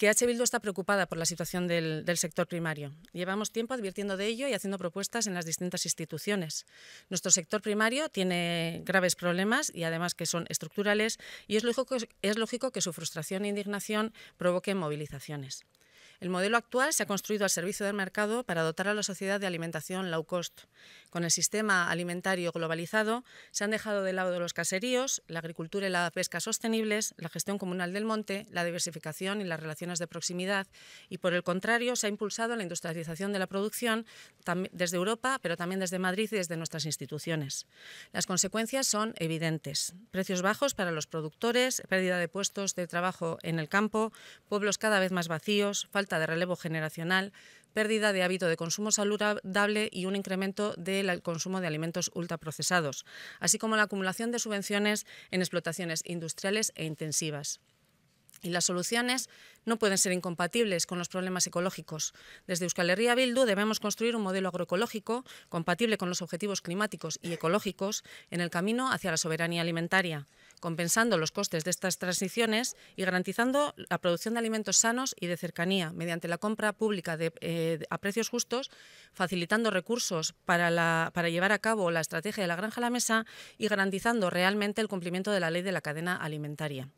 que H. está preocupada por la situación del, sector primario. Llevamos tiempo advirtiendo de ello y haciendo propuestas en las distintas instituciones. Nuestro sector primario tiene graves problemas y además que son estructurales y es es lógico que su frustración e indignación provoquen movilizaciones. El modelo actual se ha construido al servicio del mercado para dotar a la sociedad de alimentación low cost. Con el sistema alimentario globalizado se han dejado de lado los caseríos, la agricultura y la pesca sostenibles, la gestión comunal del monte, la diversificación y las relaciones de proximidad y por el contrario se ha impulsado la industrialización de la producción desde Europa, pero también desde Madrid y desde nuestras instituciones. Las consecuencias son evidentes. Precios bajos para los productores, pérdida de puestos de trabajo en el campo, pueblos cada vez más vacíos, falta de relevo generacional, pérdida de hábito de consumo saludable y un incremento del consumo de alimentos ultraprocesados, así como la acumulación de subvenciones en explotaciones industriales e intensivas. Y las soluciones no pueden ser incompatibles con los problemas ecológicos. Desde Euskal Herria Bildu debemos construir un modelo agroecológico compatible con los objetivos climáticos y ecológicos en el camino hacia la soberanía alimentaria, compensando los costes de estas transiciones y garantizando la producción de alimentos sanos y de cercanía mediante la compra pública eh, a precios justos, facilitando recursos para, para llevar a cabo la estrategia de la granja a la mesa y garantizando realmente el cumplimiento de la ley de la cadena alimentaria.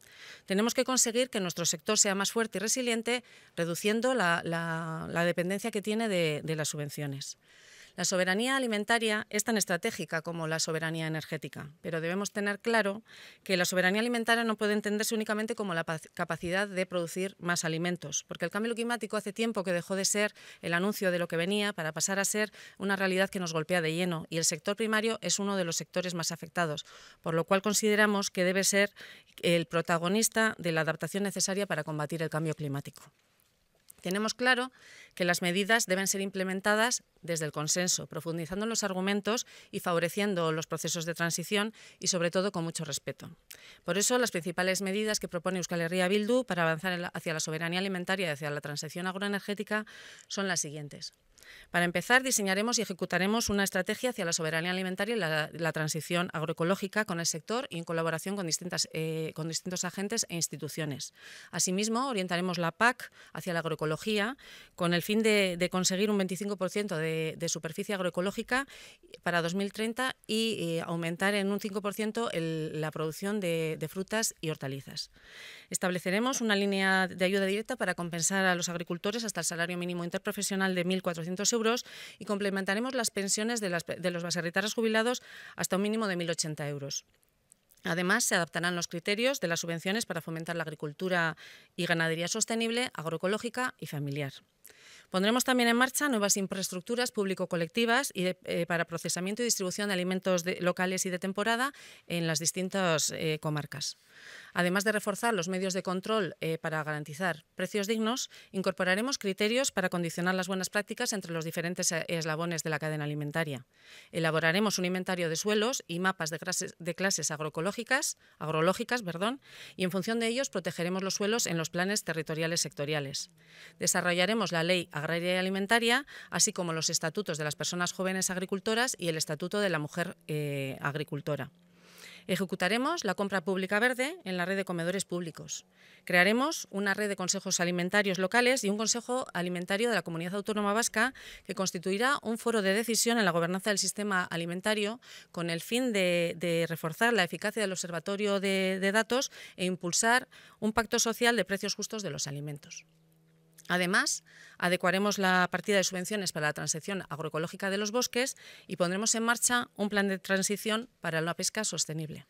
Tenemos que conseguir que nuestro sector sea más fuerte y resiliente, reduciendo la, dependencia que tiene de las subvenciones. La soberanía alimentaria es tan estratégica como la soberanía energética, pero debemos tener claro que la soberanía alimentaria no puede entenderse únicamente como la capacidad de producir más alimentos, porque el cambio climático hace tiempo que dejó de ser el anuncio de lo que venía para pasar a ser una realidad que nos golpea de lleno y el sector primario es uno de los sectores más afectados, por lo cual consideramos que debe ser el protagonista de la adaptación necesaria para combatir el cambio climático. Tenemos claro que las medidas deben ser implementadas desde el consenso, profundizando en los argumentos y favoreciendo los procesos de transición y, sobre todo, con mucho respeto. Por eso, las principales medidas que propone Euskal Herria Bildu para avanzar hacia la soberanía alimentaria y hacia la transición agroenergética son las siguientes. Para empezar, diseñaremos y ejecutaremos una estrategia hacia la soberanía alimentaria y la, transición agroecológica con el sector y en colaboración con, distintas, eh, con distintos agentes e instituciones. Asimismo, orientaremos la PAC hacia la agroecología con el fin de, conseguir un 25% de, superficie agroecológica para 2030 y eh, aumentar en un 5% la producción de, de frutas y hortalizas. Estableceremos una línea de ayuda directa para compensar a los agricultores hasta el salario mínimo interprofesional de 1.400 euros y complementaremos las pensiones de, los baserritarras jubilados hasta un mínimo de 1.080 euros. Además, se adaptarán los criterios de las subvenciones para fomentar la agricultura y ganadería sostenible, agroecológica y familiar. Pondremos también en marcha nuevas infraestructuras público-colectivas y eh, para procesamiento y distribución de alimentos locales y de temporada en las distintas eh, comarcas. Además de reforzar los medios de control eh, para garantizar precios dignos, incorporaremos criterios para condicionar las buenas prácticas entre los diferentes eslabones de la cadena alimentaria. Elaboraremos un inventario de suelos y mapas de clases, de agroecológicas, agrológicas perdón, y en función de ellos protegeremos los suelos en los planes territoriales sectoriales. Desarrollaremos la Ley Agraria y Alimentaria, así como los estatutos de las personas jóvenes agricultoras y el Estatuto de la Mujer eh, Agricultora. Ejecutaremos la compra pública verde en la red de comedores públicos. Crearemos una red de consejos alimentarios locales y un consejo alimentario de la comunidad autónoma vasca que constituirá un foro de decisión en la gobernanza del sistema alimentario con el fin de, reforzar la eficacia del observatorio de datos e impulsar un pacto social de precios justos de los alimentos. Además, adecuaremos la partida de subvenciones para la transición agroecológica de los bosques y pondremos en marcha un plan de transición para la pesca sostenible.